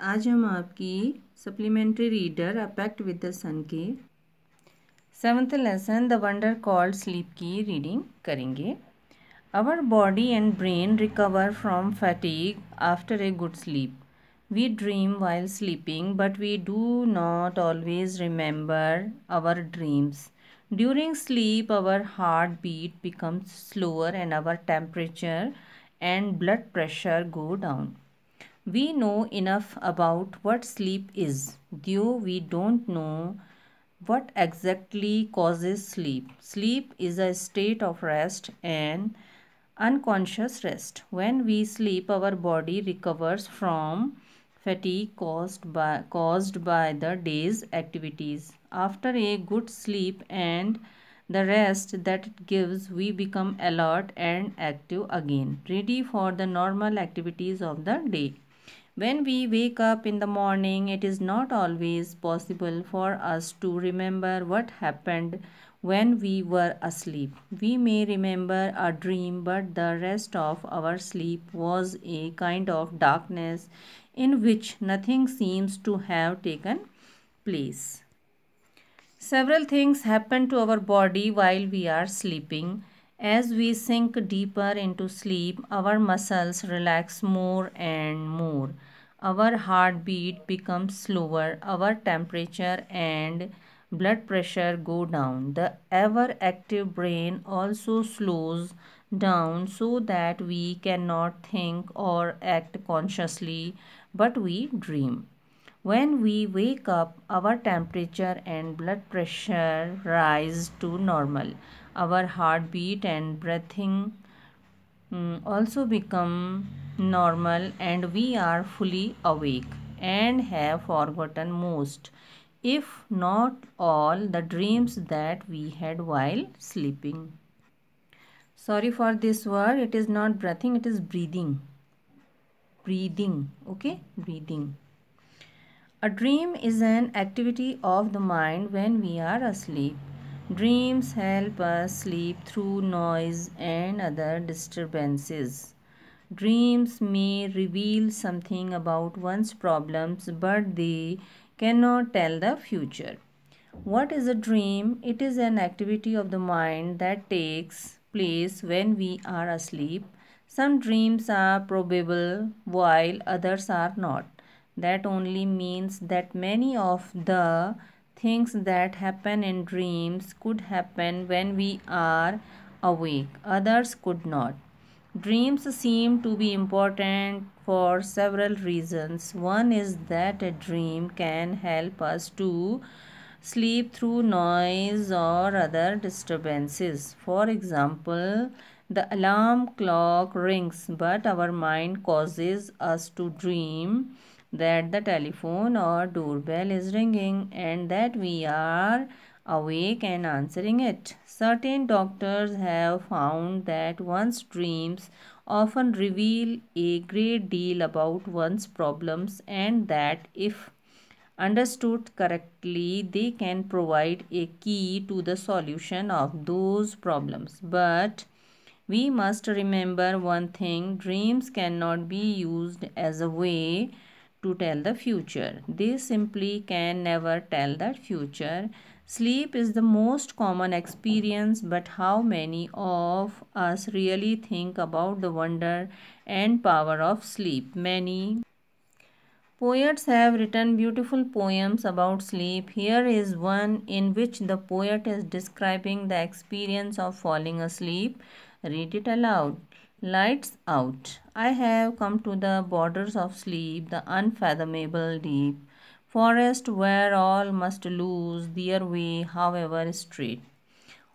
आज हम आपकी supplementary reader a pact with the sun के seventh lesson the wonder called sleep की रीडिंग करेंगे our body and brain recover from fatigue after a good sleep we dream while sleeping but we do not always remember our dreams during sleep our heart beat becomes slower and our temperature and blood pressure go down We know enough about what sleep is, though we don't know what exactly causes sleep. Sleep is a state of rest and unconscious rest. When we sleep, our body recovers from fatigue caused by, caused by the day's activities. After a good sleep and the rest that it gives, we become alert and active again, ready for the normal activities of the day. When we wake up in the morning, it is not always possible for us to remember what happened when we were asleep. We may remember a dream, but the rest of our sleep was a kind of darkness in which nothing seems to have taken place. Several things happen to our body while we are sleeping. As we sink deeper into sleep, our muscles relax more and more. Our heartbeat becomes slower, our temperature and blood pressure go down. The ever active brain also slows down so that we cannot think or act consciously, but we dream. When we wake up, our temperature and blood pressure rise to normal our heartbeat and breathing mm, also become normal and we are fully awake and have forgotten most if not all the dreams that we had while sleeping. Sorry for this word, it is not breathing, it is breathing. Breathing, okay? Breathing. A dream is an activity of the mind when we are asleep. Dreams help us sleep through noise and other disturbances. Dreams may reveal something about one's problems, but they cannot tell the future. What is a dream? It is an activity of the mind that takes place when we are asleep. Some dreams are probable while others are not. That only means that many of the things that happen in dreams could happen when we are awake, others could not. Dreams seem to be important for several reasons. One is that a dream can help us to sleep through noise or other disturbances. For example, the alarm clock rings, but our mind causes us to dream that the telephone or doorbell is ringing and that we are awake and answering it. Certain doctors have found that one's dreams often reveal a great deal about one's problems and that if understood correctly they can provide a key to the solution of those problems but we must remember one thing dreams cannot be used as a way to tell the future. They simply can never tell the future. Sleep is the most common experience, but how many of us really think about the wonder and power of sleep? Many. Poets have written beautiful poems about sleep. Here is one in which the poet is describing the experience of falling asleep. Read it aloud. Lights out. I have come to the borders of sleep, the unfathomable deep, forest where all must lose their way, however straight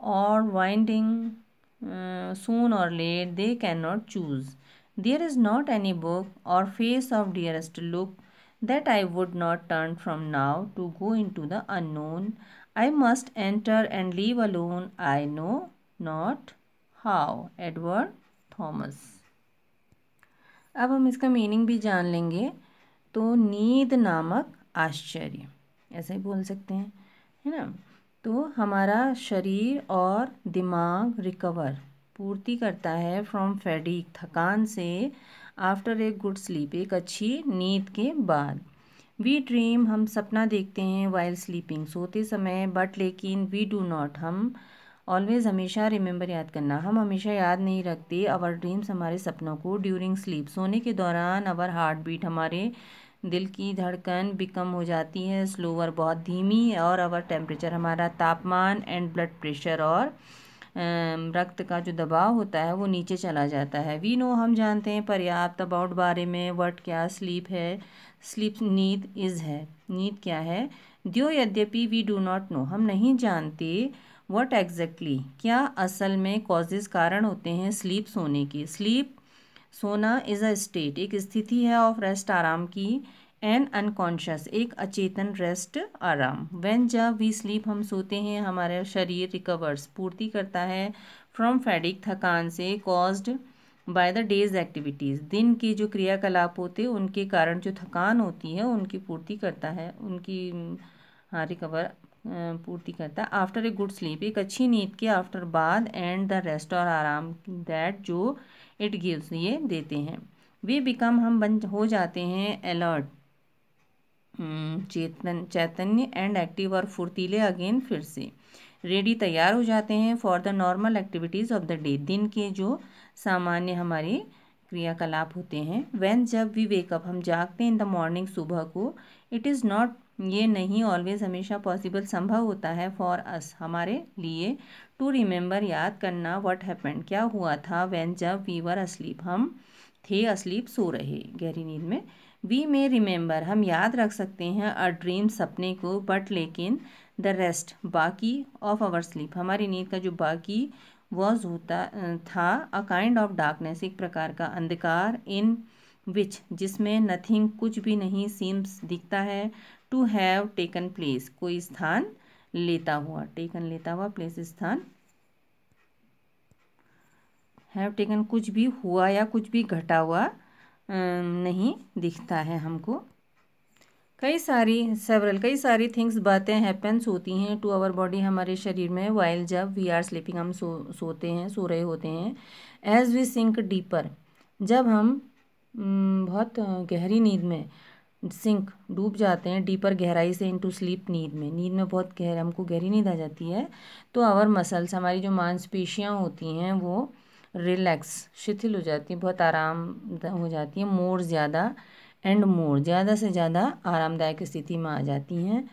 or winding. Uh, soon or late, they cannot choose. There is not any book or face of dearest look that I would not turn from now to go into the unknown. I must enter and leave alone. I know not how. Edward Thomas अब हम इसका meaning भी जान लेंगे तो नींद नामक आश्चर्य ऐसे ही बोल सकते हैं है ना तो हमारा शरीर और दिमाग रिकवर पूर्ति करता है फ्रॉम फेडिक थकान से आफ्टर ए गुड स्लीप एक अच्छी नींद के बाद वी ड्रीम हम सपना देखते हैं वाइल स्लीपिंग सोते समय बट लेकिन वी डू नॉट हम ऑलवेज़ हमेशा रिमेंबर याद करना हम हमेशा याद नहीं रखते अवर ड्रीम्स हमारे सपनों को ड्यूरिंग स्लीप सोने के दौरान अवर हार्ट बीट हमारे दिल की धड़कन भी कम हो जाती है स्लोवर बहुत धीमी और अवर टेम्परेचर हमारा तापमान एंड ब्लड प्रेशर और रक्त का जो दबाव होता है वो नीचे चला जाता है वी नो हम जानते हैं पर्याप्त अबाउट बारे में वट क्या स्लीप है स्लीप नींद इज़ है नींद क्या है दियो यद्यपि वी डू नॉट नो हम नहीं जानते वट एग्जैक्टली क्या असल में कॉजेज कारण होते हैं स्लीप सोने के स्लीप सोना इज़ अ स्टेट एक स्थिति है ऑफ रेस्ट आराम की एन अनकॉन्शियस एक अचेतन रेस्ट आराम वेन जब वी स्लीप हम सोते हैं हमारे शरीर रिकवर्स पूर्ति करता है फ्रॉम फैडिक थकान से caused by the day's activities दिन के जो क्रियाकलाप होते उनके कारण जो थकान होती है उनकी पूर्ति करता है उनकी हाँ रिकवर पूर्ति करता है आफ्टर ए गुड स्लीप एक अच्छी नींद के आफ्टर बाद एंड द रेस्ट और आराम दैट जो इट गिव्स ये देते हैं वे बिकम हम बन हो जाते हैं अलर्ट हम्म, चेतन चैतन्य एंड एक्टिव और फुर्तीले अगेन फिर से रेडी तैयार हो जाते हैं for the normal activities of the day दिन के जो सामान्य हमारे क्रियाकलाप होते हैं वैन जब वी वेकअप हम जागते हैं इन द मॉर्निंग सुबह को इट इज़ नॉट ये नहीं ऑलवेज हमेशा पॉसिबल संभव होता है फॉर अस हमारे लिए टू रिमेंबर याद करना व्हाट हैपेंड क्या हुआ था व्हेन जब वी वर असलीप हम थे असलीप सो रहे गहरी नींद में वी मे रिमेंबर हम याद रख सकते हैं अ ड्रीम सपने को बट लेकिन द रेस्ट बाकी ऑफ आवर स्लीप हमारी नींद का जो बाकी वॉज होता था अ काइंड ऑफ डार्कनेस एक प्रकार का अंधकार इन विच जिसमें नथिंग कुछ भी नहीं सीम्स दिखता है टू हैव टेकन प्लेस कोई स्थान लेता हुआ टेकन लेता हुआ प्लेस स्थान हैव टेकन कुछ भी हुआ या कुछ भी घटा हुआ नहीं दिखता है हमको कई सारी सेवरल कई सारी थिंग्स बातें हैपन्स होती हैं टू आवर बॉडी हमारे शरीर में वाइल जब वी आर स्लीपिंग हम सो सोते हैं सो रहे होते हैं एज वी सिंक डीपर जब हम बहुत गहरी नींद में सिंक डूब जाते हैं डीपर गहराई से इनटू स्लीप नींद में नींद में बहुत गहर हमको गहरी नींद आ जाती है तो आवर मसल्स हमारी जो मांसपेशियाँ होती हैं वो रिलैक्स शिथिल हो जाती हैं बहुत आराम हो जाती हैं मोर ज़्यादा एंड मोर ज़्यादा से ज़्यादा आरामदायक स्थिति में आ जाती हैं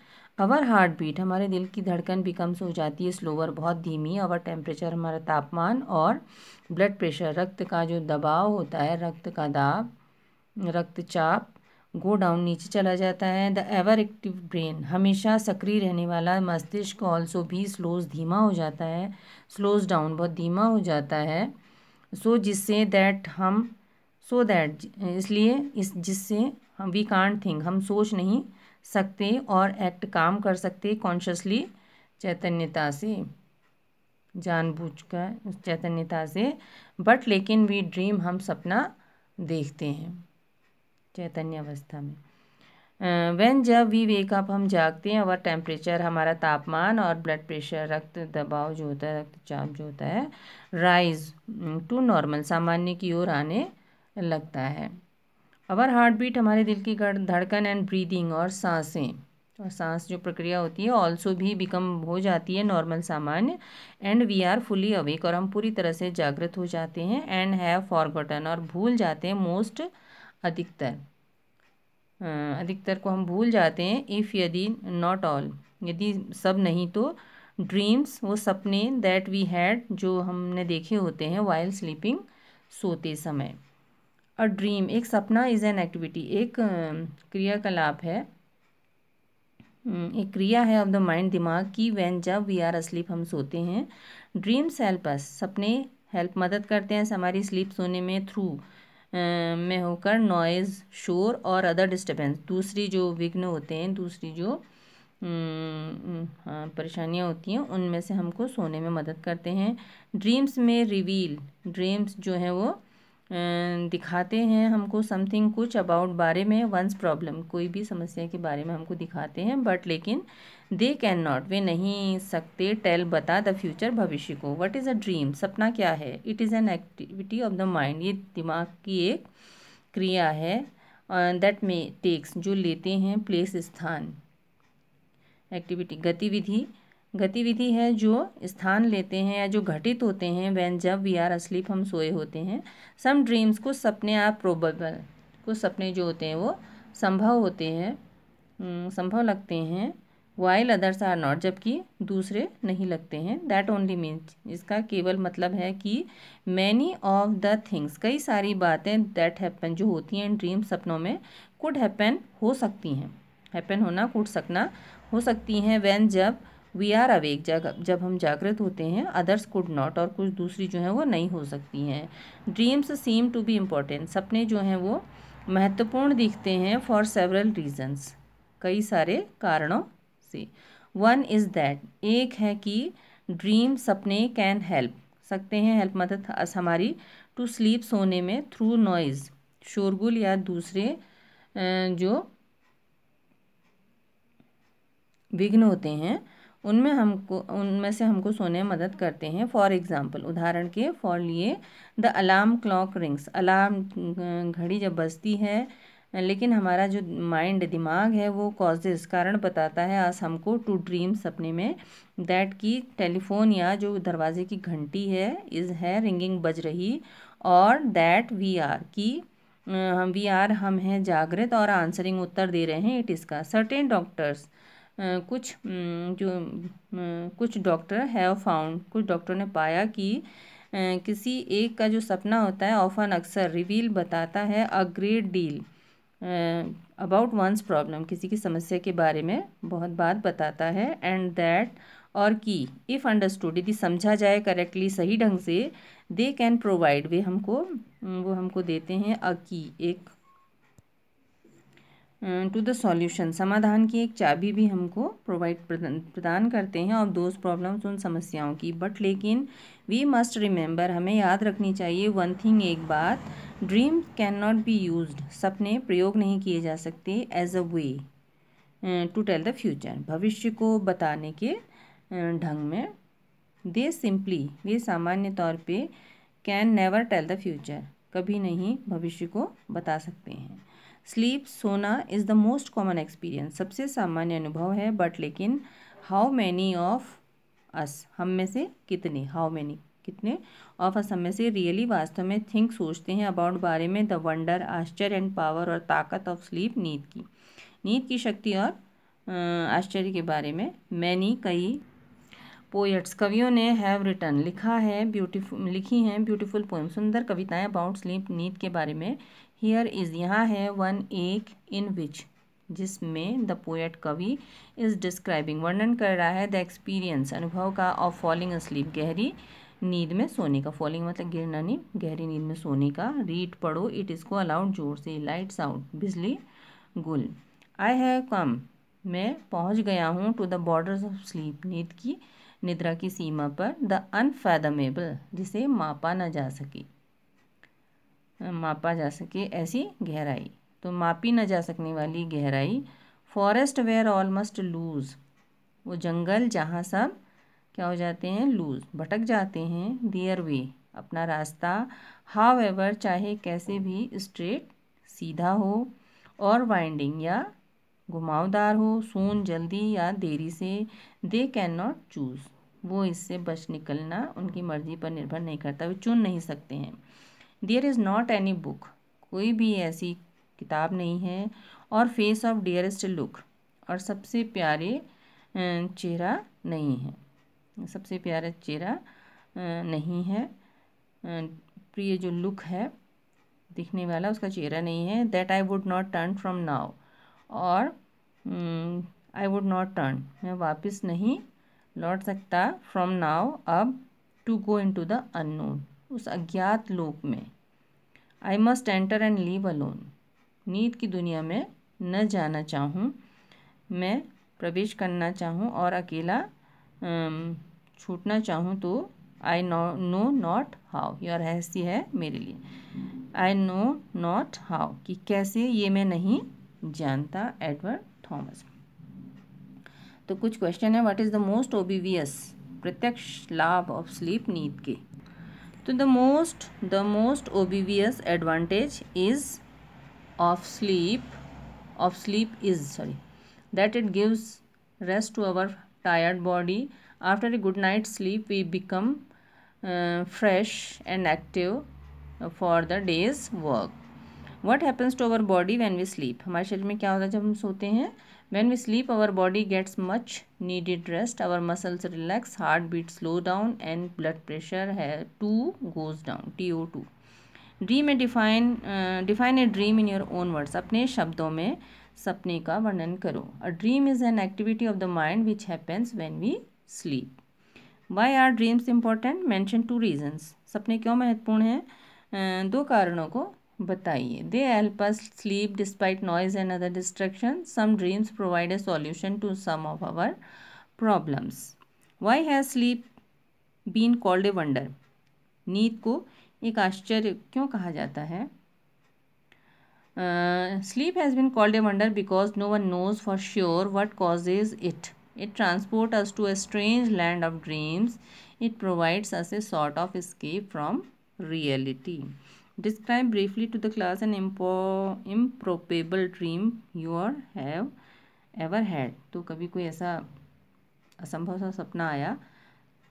अवर हार्ट बीट हमारे दिल की धड़कन भी कम से हो जाती है स्लोअर बहुत धीमी अवर टेम्परेचर हमारा तापमान और ब्लड प्रेशर रक्त का जो दबाव होता है रक्त का दाब रक्तचाप गो डाउन नीचे चला जाता है द एवर एक्टिव ब्रेन हमेशा सक्रिय रहने वाला मस्तिष्क ऑल्सो भी स्लोज धीमा हो जाता है स्लोज डाउन बहुत धीमा हो जाता है सो जिससे दैट हम सो so दैट इसलिए इस जिससे हम वी कान थिंक हम सोच नहीं सकते और एक्ट काम कर सकते कॉन्शियसली चैतन्यता से जानबूझ कर चैतन्यता से बट लेकिन वी ड्रीम हम सपना देखते हैं चैतन्य अवस्था में वेन जब वी वेकअप हम जागते हैं और टेम्परेचर हमारा तापमान और ब्लड प्रेशर रक्त दबाव जो होता है रक्तचाप जो होता है राइज टू नॉर्मल सामान्य की ओर आने लगता है अवर हार्ट बीट हमारे दिल की धड़कन एंड ब्रीदिंग और सांसें और सांस जो प्रक्रिया होती है ऑल्सो भी बिकम हो जाती है नॉर्मल सामान्य and we are fully awake और हम पूरी तरह से जागृत हो जाते हैं एंड हैव फॉरगॉटन और भूल जाते हैं मोस्ट अधिकतर हाँ, अधिकतर को हम भूल जाते हैं इफ़ यदि नॉट ऑल यदि सब नहीं तो ड्रीम्स वो सपने दैट वी हैड जो हमने देखे होते हैं वाइल स्लीपिंग सोते समय और ड्रीम एक सपना इज़ एन एक्टिविटी एक क्रियाकलाप है हम्म, एक क्रिया है ऑफ द माइंड दिमाग की वैन जब वी आर अस्लीप हम सोते हैं ड्रीम्स हेल्प अस सपने हेल्प मदद करते हैं हमारी स्लीप सोने में थ्रू में होकर नॉइज़ शोर और अदर डिस्टर्बेंस दूसरी जो विघ्न होते हैं दूसरी जो हाँ, परेशानियाँ होती हैं उनमें से हमको सोने में मदद करते हैं ड्रीम्स में रिवील ड्रीम्स जो हैं वो अं, दिखाते हैं हमको समथिंग कुछ अबाउट बारे में वंस प्रॉब्लम कोई भी समस्या के बारे में हमको दिखाते हैं बट लेकिन दे कैन नॉट वे नहीं सकते टेल बता द फ्यूचर भविष्य को वट इज़ अ ड्रीम सपना क्या है it is an activity of the mind ये दिमाग की एक क्रिया है दैट मे टेक्स जो लेते हैं प्लेस स्थान एक्टिविटी गतिविधि गतिविधि है जो स्थान लेते हैं या जो घटित होते हैं वैन जब वी आर असलीप हम सोए होते हैं सम ड्रीम्स कुछ सपने आर प्रोबेबल कुछ सपने जो होते हैं वो संभव होते हैं हम्म, संभव लगते हैं वाइल अदर्स आर नॉट जबकि दूसरे नहीं लगते हैं दैट ओनली मीन्स इसका केवल मतलब है कि मैनी ऑफ द थिंग्स कई सारी बातें दैट हैपन जो होती हैं ड्रीम सपनों में कुड हैपन हो सकती हैं हैपन होना कुड सकना हो सकती हैं वैन जब वी आर अवेक जब हम जागृत होते हैं अदर्स कुड नॉट और कुछ दूसरी जो है वो नहीं हो सकती हैं dreams seem to be important सपने जो हैं वो महत्वपूर्ण दिखते हैं फॉर सेवरल रीजन्स कई सारे कारणों से वन इज़ दैट एक है कि ड्रीम सपने कैन हेल्प सकते हैं हेल्प मदद हमारी टू स्लीप सोने में थ्रू नॉइज़ शोरगुल या दूसरे जो विघ्न होते हैं उनमें हमको उनमें से हमको सोने में मदद करते हैं फॉर एग्ज़ाम्पल उदाहरण के फॉर लिए the alarm clock rings alarm घड़ी जब बजती है लेकिन हमारा जो माइंड दिमाग है वो कॉजेज कारण बताता है आज हमको टू ड्रीम सपने में दैट की टेलीफोन या जो दरवाजे की घंटी है इज़ है रिंगिंग बज रही और दैट वी आर की हम वी आर हम हैं जागृत और आंसरिंग उत्तर दे रहे हैं इट इसका सर्टेन डॉक्टर्स कुछ जो कुछ डॉक्टर हैव फाउंड कुछ डॉक्टर ने पाया कि किसी एक का जो सपना होता है ऑफन अक्सर रिवील बताता है a great deal about one's problem किसी की समस्या के बारे में बहुत बात बताता है एंड दैट और की इफ़ अंडरस्टूड यदि समझा जाए करेक्टली सही ढंग से दे कैन प्रोवाइड वे हमको वो हमको देते हैं अ की एक टू द सॉल्यूशन समाधान की एक चाबी भी हमको प्रोवाइड प्रदान करते हैं और दोज प्रॉब्लम्स उन समस्याओं की बट लेकिन वी मस्ट रिमेंबर हमें याद रखनी चाहिए वन थिंग एक बात dream can not be use सपने प्रयोग नहीं किए जा सकते as a way to tell the future भविष्य को बताने के ढंग में दे सिंपली वे सामान्य तौर पे can never tell the future कभी नहीं भविष्य को बता सकते हैं स्लीप सोना is the most common experience सबसे सामान्य अनुभव है बट लेकिन हाउ मैनी ऑफ अस हम में से कितने हाउ मैनी कितने ऑफ अस हम में से रियली वास्तव में थिंक सोचते हैं अबाउट बारे में द वंडर आश्चर्य एंड पावर और ताकत ऑफ स्लीप नींद की नींद की शक्ति और आश्चर्य के बारे में मैनी कई पोएट्स कवियों ने हैव रिटर्न लिखा है ब्यूटीफुल लिखी हैं ब्यूटीफुल पोएम सुंदर कविताएं अबाउट स्लीप नींद के बारे में हियर इज़ यहाँ है वन एक इन विच जिसमें द पोएट कवि इज़ डिस्क्राइबिंग वर्णन कर रहा है द एक्सपीरियंस अनुभव का ऑफ फॉलिंग स्लीप गहरी नींद में सोने का फॉलिंग मतलब गिरना नहीं गहरी नींद में सोने का रीड पढ़ो इट इज़ को अलाउड जोर से लाइट्स आउट बिजली गुल आई हैव कम मैं पहुंच गया हूं to the borders of sleep नींद की निद्रा की सीमा पर द अनफैदमेबल जिसे मापा ना जा सके मापा जा सके ऐसी गहराई तो मापी ना जा सकने वाली गहराई फॉरेस्ट वेयर ऑलमोस्ट लूज़ वो जंगल जहाँ सब क्या हो जाते हैं लूज़ भटक जाते हैं दियर वे अपना रास्ता हाव एवर चाहे कैसे भी स्ट्रेट सीधा हो और वाइंडिंग या घुमावदार हो सोन जल्दी या देरी से दे कैन नॉट चूज़ वो इससे बच निकलना उनकी मर्जी पर निर्भर नहीं करता वे चुन नहीं सकते हैं there is not any book कोई भी ऐसी किताब नहीं है और फेस ऑफ डियरेस्ट लुक और सबसे प्यारे चेहरा नहीं है सबसे प्यारा चेहरा नहीं है प्रिय जो लुक है दिखने वाला उसका चेहरा नहीं है that I would not turn from now और आई वुड नॉट टर्न मैं वापस नहीं लौट सकता फ्रॉम नाव अब to go into the unknown उस अज्ञात लोक में I must enter and leave alone नींद की दुनिया में न जाना चाहूँ मैं प्रवेश करना चाहूँ और अकेला हम्म, छूटना चाहूँ तो I know know not how यह रहस्य है मेरे लिए आई नो नॉट हाउ कि कैसे ये मैं नहीं जानता एडवर्ड थॉमस तो कुछ क्वेश्चन है what is the most obvious प्रत्यक्ष लाभ ऑफ स्लीप नींद के तो the most the most obvious advantage is of sleep of sleep is sorry that it gives rest to our tired body after a good night sleep we become fresh and active for the days work what happens to our body when we sleep हमारे शरीर में क्या होता है जब हम सोते हैं when we sleep our body gets much needed rest our muscles relax heart beat slow down and blood pressure है too goes down T O to dream a define define a dream in your own words अपने शब्दों में सपने का वर्णन करो a dream is an activity of the mind which happens when we sleep why are dreams important mention two reasons सपने क्यों महत्वपूर्ण हैं uh, दो कारणों को बताइए they help us sleep despite noise and other distraction some dreams provide a solution to some of our problems why has sleep been called a wonder नींद को एक आश्चर्य क्यों कहा जाता है sleep has been called a wonder because no one knows for sure what cause is it it transport us to a strange land of dreams it provides us a sort of escape from reality describe briefly to the class an improbable dream you are have ever had तो कभी कोई ऐसा असंभव सा सपना आया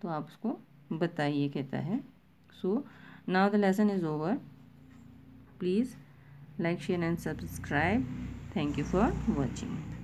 तो आप उसको बताइए कहता है so now the lesson is over please like share and subscribe thank you for watching